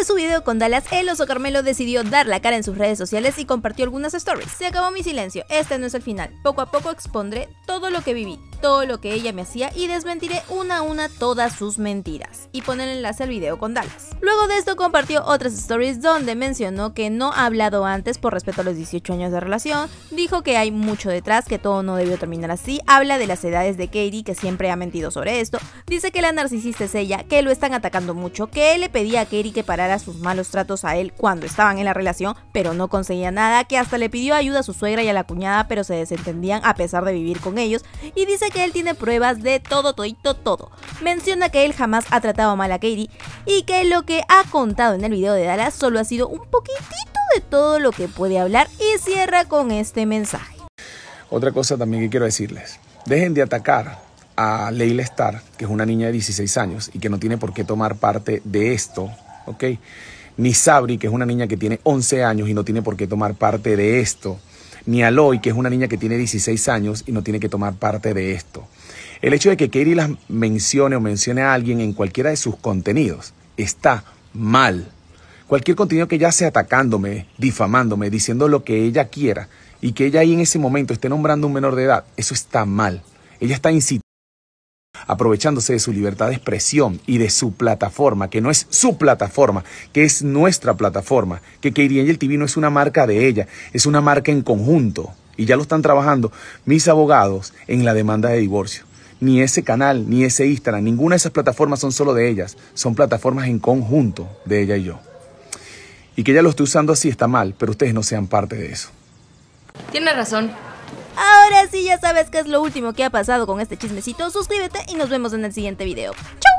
de su video con Dallas, el oso Carmelo decidió dar la cara en sus redes sociales y compartió algunas stories. Se acabó mi silencio, este no es el final. Poco a poco expondré todo lo que viví todo lo que ella me hacía y desmentiré una a una todas sus mentiras. Y poner el enlace al video con Dallas. Luego de esto compartió otras stories donde mencionó que no ha hablado antes por respeto a los 18 años de relación, dijo que hay mucho detrás, que todo no debió terminar así, habla de las edades de Katie que siempre ha mentido sobre esto, dice que la narcisista es ella, que lo están atacando mucho, que él le pedía a Katie que parara sus malos tratos a él cuando estaban en la relación, pero no conseguía nada, que hasta le pidió ayuda a su suegra y a la cuñada, pero se desentendían a pesar de vivir con ellos, y dice que él tiene pruebas de todo, todo, todo. Menciona que él jamás ha tratado mal a Katie y que lo que ha contado en el video de Dallas solo ha sido un poquitito de todo lo que puede hablar y cierra con este mensaje. Otra cosa también que quiero decirles, dejen de atacar a Leila Starr, que es una niña de 16 años y que no tiene por qué tomar parte de esto, ¿ok? Ni Sabri, que es una niña que tiene 11 años y no tiene por qué tomar parte de esto ni a Loy, que es una niña que tiene 16 años y no tiene que tomar parte de esto. El hecho de que Katie las mencione o mencione a alguien en cualquiera de sus contenidos está mal. Cualquier contenido que ella sea atacándome, difamándome, diciendo lo que ella quiera y que ella ahí en ese momento esté nombrando un menor de edad, eso está mal. Ella está incitando aprovechándose de su libertad de expresión y de su plataforma, que no es su plataforma, que es nuestra plataforma, que Katie TV no es una marca de ella, es una marca en conjunto. Y ya lo están trabajando mis abogados en la demanda de divorcio. Ni ese canal, ni ese Instagram, ninguna de esas plataformas son solo de ellas, son plataformas en conjunto de ella y yo. Y que ella lo esté usando así está mal, pero ustedes no sean parte de eso. Tiene razón. Ahora sí ya sabes qué es lo último que ha pasado con este chismecito, suscríbete y nos vemos en el siguiente video. ¡Chao!